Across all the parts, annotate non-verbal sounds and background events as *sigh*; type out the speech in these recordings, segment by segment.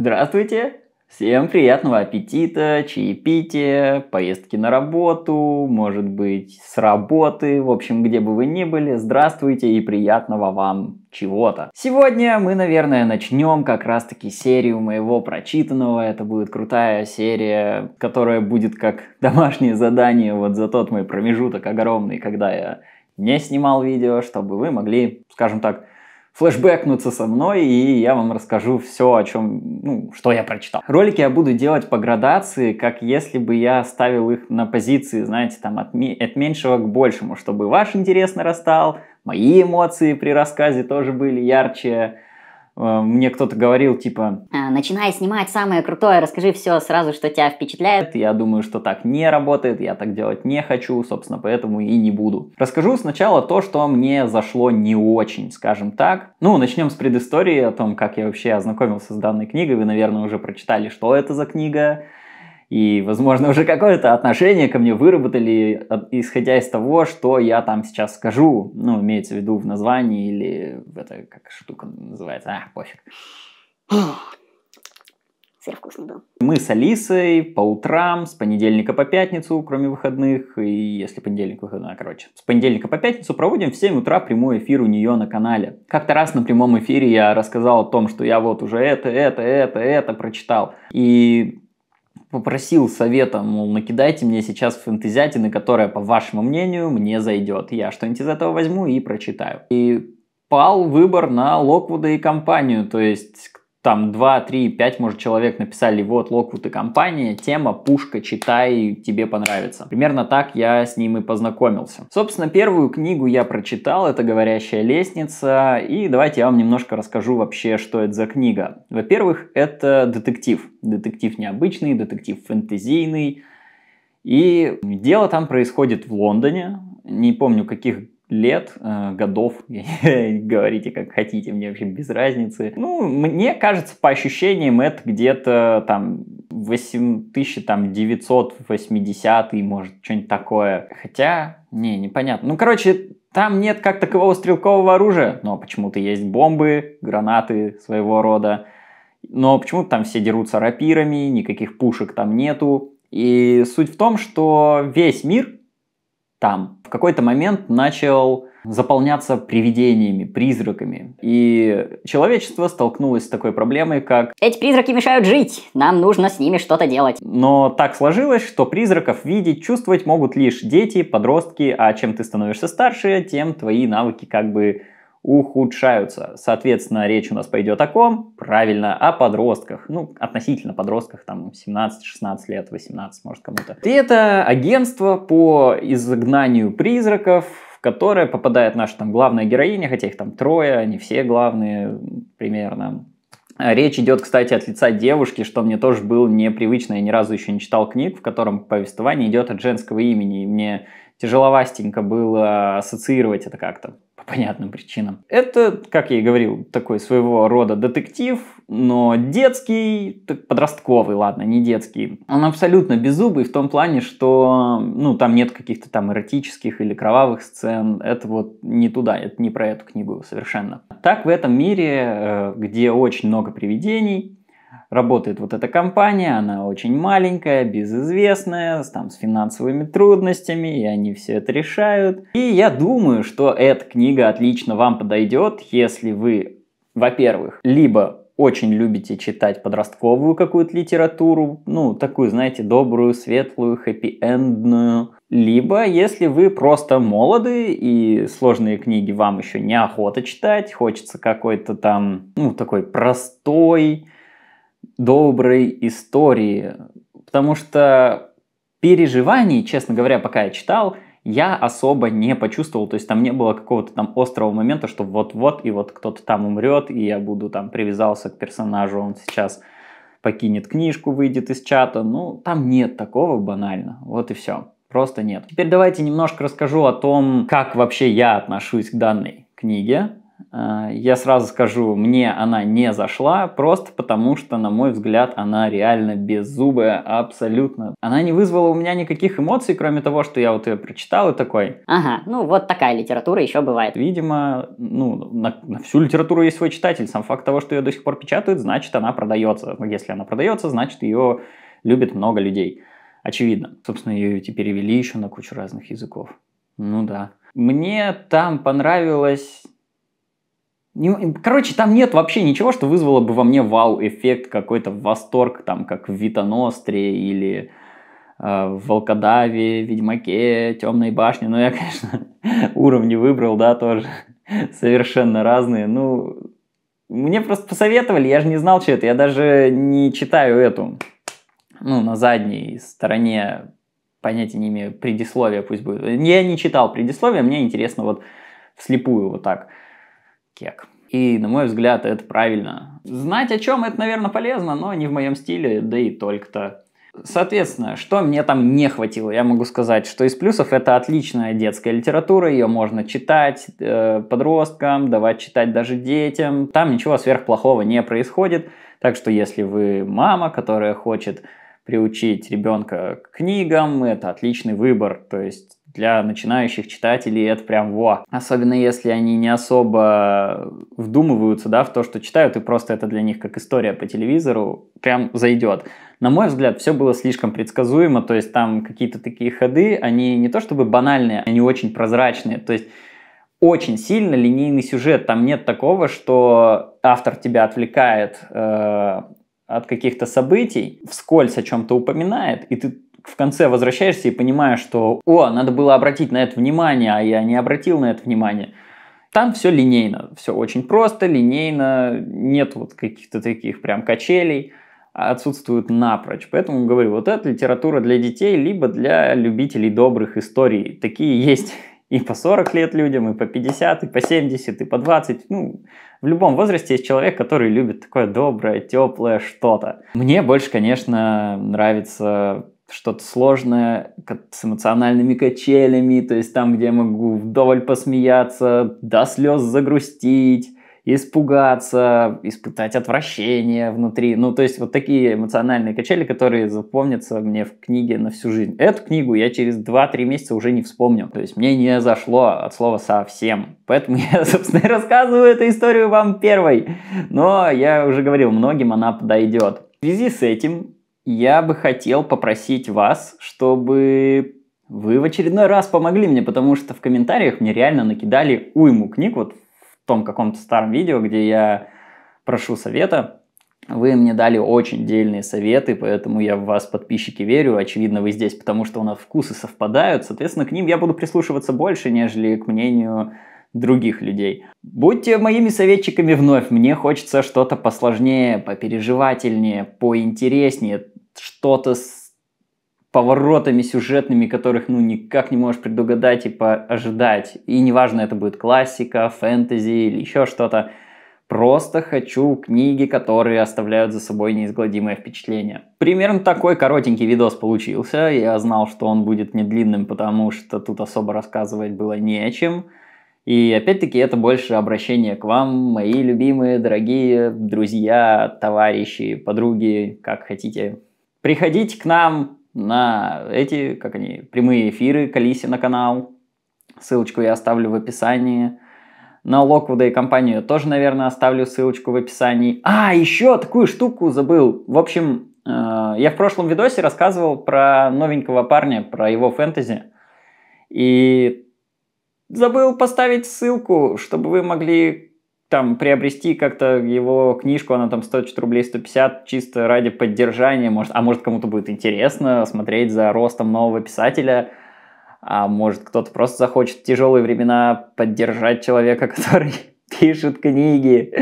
Здравствуйте! Всем приятного аппетита, чаепития, поездки на работу, может быть, с работы, в общем, где бы вы ни были, здравствуйте и приятного вам чего-то. Сегодня мы, наверное, начнем как раз-таки серию моего прочитанного. Это будет крутая серия, которая будет как *laughs* домашнее задание вот за тот мой промежуток огромный, когда я не снимал видео, чтобы вы могли, скажем так, флешбэкнуться со мной, и я вам расскажу все, о чем, ну, что я прочитал. Ролики я буду делать по градации, как если бы я ставил их на позиции, знаете, там, от, ми- от меньшего к большему, чтобы ваш интерес нарастал, мои эмоции при рассказе тоже были ярче, Э, мне кто-то говорил, типа, «Э, начинай снимать самое крутое, расскажи все сразу, что тебя впечатляет. Я думаю, что так не работает, я так делать не хочу, собственно, поэтому и не буду. Расскажу сначала то, что мне зашло не очень, скажем так. Ну, начнем с предыстории о том, как я вообще ознакомился с данной книгой. Вы, наверное, уже прочитали, что это за книга и, возможно, уже какое-то отношение ко мне выработали, исходя из того, что я там сейчас скажу, ну, имеется в виду в названии или в это как штука называется, а, пофиг. *sighs* Сыр вкусный был. Мы с Алисой по утрам, с понедельника по пятницу, кроме выходных, и если понедельник выходной, а, короче. С понедельника по пятницу проводим в 7 утра прямой эфир у нее на канале. Как-то раз на прямом эфире я рассказал о том, что я вот уже это, это, это, это прочитал. И попросил совета, мол, накидайте мне сейчас фэнтезиатины, которая, по вашему мнению, мне зайдет. Я что-нибудь из этого возьму и прочитаю. И пал выбор на Локвуда и компанию, то есть там 2, 3, 5, может, человек написали, вот, Локвуд и компания, тема, пушка, читай, тебе понравится. Примерно так я с ним и познакомился. Собственно, первую книгу я прочитал, это «Говорящая лестница», и давайте я вам немножко расскажу вообще, что это за книга. Во-первых, это детектив. Детектив необычный, детектив фэнтезийный, и дело там происходит в Лондоне, не помню, каких лет, э, годов, *laughs* говорите как хотите, мне вообще без разницы. Ну, мне кажется, по ощущениям, это где-то там 8980 может, что-нибудь такое. Хотя, не, непонятно. Ну, короче, там нет как такового стрелкового оружия, но почему-то есть бомбы, гранаты своего рода. Но почему-то там все дерутся рапирами, никаких пушек там нету. И суть в том, что весь мир там. В какой-то момент начал заполняться привидениями, призраками. И человечество столкнулось с такой проблемой, как... Эти призраки мешают жить, нам нужно с ними что-то делать. Но так сложилось, что призраков видеть, чувствовать могут лишь дети, подростки, а чем ты становишься старше, тем твои навыки как бы ухудшаются. Соответственно, речь у нас пойдет о ком? Правильно, о подростках. Ну, относительно подростках, там, 17-16 лет, 18, может, кому-то. И это агентство по изгнанию призраков, в которое попадает наша там главная героиня, хотя их там трое, они все главные примерно. А речь идет, кстати, от лица девушки, что мне тоже было непривычно. Я ни разу еще не читал книг, в котором повествование идет от женского имени. И мне тяжеловастенько было ассоциировать это как-то по понятным причинам. Это, как я и говорил, такой своего рода детектив, но детский, подростковый, ладно, не детский. Он абсолютно беззубый в том плане, что ну, там нет каких-то там эротических или кровавых сцен. Это вот не туда, это не про эту книгу совершенно. Так в этом мире, э, где очень много привидений, работает вот эта компания, она очень маленькая, безызвестная, там с финансовыми трудностями, и они все это решают. И я думаю, что эта книга отлично вам подойдет, если вы, во-первых, либо очень любите читать подростковую какую-то литературу, ну, такую, знаете, добрую, светлую, хэппи-эндную, либо, если вы просто молоды и сложные книги вам еще неохота читать, хочется какой-то там, ну, такой простой, доброй истории, потому что переживаний, честно говоря, пока я читал, я особо не почувствовал, то есть там не было какого-то там острого момента, что вот-вот и вот кто-то там умрет, и я буду там привязался к персонажу, он сейчас покинет книжку, выйдет из чата, ну там нет такого банально, вот и все, просто нет. Теперь давайте немножко расскажу о том, как вообще я отношусь к данной книге, Э, я сразу скажу, мне она не зашла, просто потому что, на мой взгляд, она реально беззубая абсолютно. Она не вызвала у меня никаких эмоций, кроме того, что я вот ее прочитал и такой... Ага, ну вот такая литература еще бывает. Видимо, ну, на, на всю литературу есть свой читатель. Сам факт того, что ее до сих пор печатают, значит, она продается. Если она продается, значит, ее любит много людей. Очевидно. Собственно, ее ведь и перевели еще на кучу разных языков. Ну да. Мне там понравилось не, короче, там нет вообще ничего, что вызвало бы во мне вау-эффект, какой-то восторг, там, как в Витоностре или э, в Волкодаве, Ведьмаке, Темной башне. Но ну, я, *laughs* конечно, уровни выбрал, да, тоже совершенно разные. Ну, мне просто посоветовали, я же не знал, что это. Я даже не читаю эту, ну, на задней стороне, понятия не имею, предисловие пусть будет. Я не читал предисловие, мне интересно вот вслепую вот так кек. И, на мой взгляд, это правильно. Знать о чем это, наверное, полезно, но не в моем стиле, да и только-то. Соответственно, что мне там не хватило, я могу сказать, что из плюсов это отличная детская литература, ее можно читать э, подросткам, давать читать даже детям, там ничего сверхплохого не происходит, так что если вы мама, которая хочет приучить ребенка к книгам, это отличный выбор, то есть для начинающих читателей это прям во. Особенно если они не особо вдумываются, да, в то, что читают, и просто это для них как история по телевизору прям зайдет. На мой взгляд, все было слишком предсказуемо, то есть там какие-то такие ходы, они не то чтобы банальные, они очень прозрачные, то есть очень сильно линейный сюжет, там нет такого, что автор тебя отвлекает э, от каких-то событий, вскользь о чем-то упоминает, и ты в конце возвращаешься и понимаешь, что «О, надо было обратить на это внимание, а я не обратил на это внимание». Там все линейно, все очень просто, линейно, нет вот каких-то таких прям качелей, отсутствуют напрочь. Поэтому говорю, вот это литература для детей, либо для любителей добрых историй. Такие есть *laughs* и по 40 лет людям, и по 50, и по 70, и по 20. Ну, в любом возрасте есть человек, который любит такое доброе, теплое что-то. Мне больше, конечно, нравится что-то сложное с эмоциональными качелями, то есть там, где я могу вдоволь посмеяться, до слез загрустить, испугаться, испытать отвращение внутри. Ну, то есть вот такие эмоциональные качели, которые запомнятся мне в книге на всю жизнь. Эту книгу я через 2-3 месяца уже не вспомню. То есть мне не зашло от слова совсем. Поэтому *laughs* я, собственно, рассказываю эту историю вам первой. Но я уже говорил, многим она подойдет. В связи с этим я бы хотел попросить вас, чтобы вы в очередной раз помогли мне, потому что в комментариях мне реально накидали уйму книг, вот в том каком-то старом видео, где я прошу совета. Вы мне дали очень дельные советы, поэтому я в вас, подписчики, верю. Очевидно, вы здесь, потому что у нас вкусы совпадают. Соответственно, к ним я буду прислушиваться больше, нежели к мнению других людей. Будьте моими советчиками вновь, мне хочется что-то посложнее, попереживательнее, поинтереснее что-то с поворотами сюжетными, которых ну никак не можешь предугадать и ожидать. И неважно, это будет классика, фэнтези или еще что-то. Просто хочу книги, которые оставляют за собой неизгладимое впечатление. Примерно такой коротенький видос получился. Я знал, что он будет не длинным, потому что тут особо рассказывать было не о чем. И опять-таки это больше обращение к вам, мои любимые, дорогие друзья, товарищи, подруги, как хотите Приходите к нам на эти, как они, прямые эфиры Калиси на канал. Ссылочку я оставлю в описании. На Локвуда и компанию тоже, наверное, оставлю ссылочку в описании. А, еще такую штуку забыл. В общем, э, я в прошлом видосе рассказывал про новенького парня, про его фэнтези. И забыл поставить ссылку, чтобы вы могли там приобрести как-то его книжку, она там стоит что рублей 150, чисто ради поддержания, может, а может кому-то будет интересно смотреть за ростом нового писателя, а может кто-то просто захочет в тяжелые времена поддержать человека, *laughs* который пишет книги.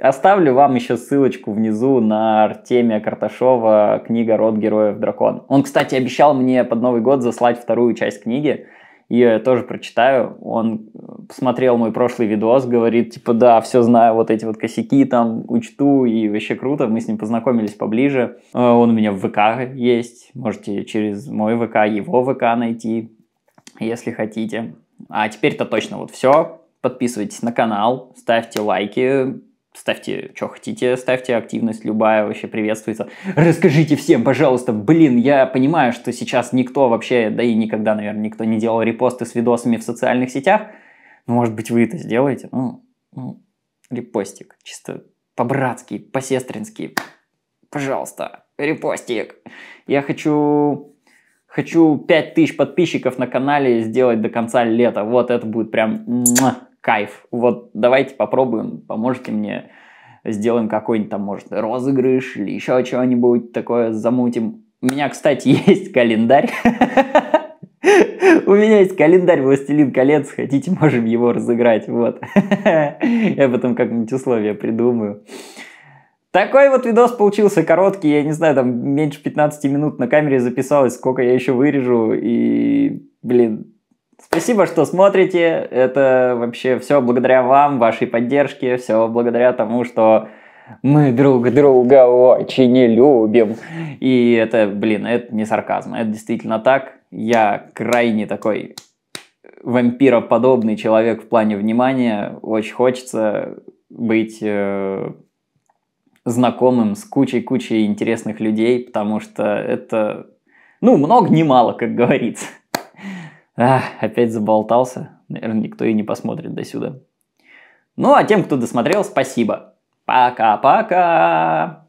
Оставлю вам еще ссылочку внизу на Артемия Карташова, книга «Род героев дракон». Он, кстати, обещал мне под Новый год заслать вторую часть книги, ее я тоже прочитаю. Он э, посмотрел мой прошлый видос, говорит, типа, да, все знаю, вот эти вот косяки там учту, и вообще круто, мы с ним познакомились поближе. Э, он у меня в ВК есть, можете через мой ВК, его ВК найти, если хотите. А теперь-то точно вот все. Подписывайтесь на канал, ставьте лайки, ставьте, что хотите, ставьте, активность любая вообще приветствуется. Расскажите всем, пожалуйста, блин, я понимаю, что сейчас никто вообще, да и никогда, наверное, никто не делал репосты с видосами в социальных сетях, но, ну, может быть, вы это сделаете, ну, ну репостик, чисто по-братски, по-сестрински, пожалуйста, репостик. Я хочу хочу 5000 подписчиков на канале сделать до конца лета. Вот это будет прям кайф. Вот давайте попробуем, поможете мне, сделаем какой-нибудь там, может, розыгрыш или еще чего-нибудь такое замутим. У меня, кстати, *laughs* есть календарь. У меня есть календарь «Властелин колец», хотите, можем его разыграть, вот. Я потом как-нибудь условия придумаю. Такой вот видос получился короткий, я не знаю, там меньше 15 минут на камере записалось, сколько я еще вырежу, и, блин, Спасибо, что смотрите. Это вообще все благодаря вам, вашей поддержке, все благодаря тому, что мы друг друга очень любим. И это, блин, это не сарказм, это действительно так. Я крайне такой вампироподобный человек в плане внимания. Очень хочется быть э, знакомым с кучей-кучей интересных людей, потому что это, ну, много не мало, как говорится. Ах, опять заболтался. Наверное, никто и не посмотрит до сюда. Ну, а тем, кто досмотрел, спасибо. Пока-пока!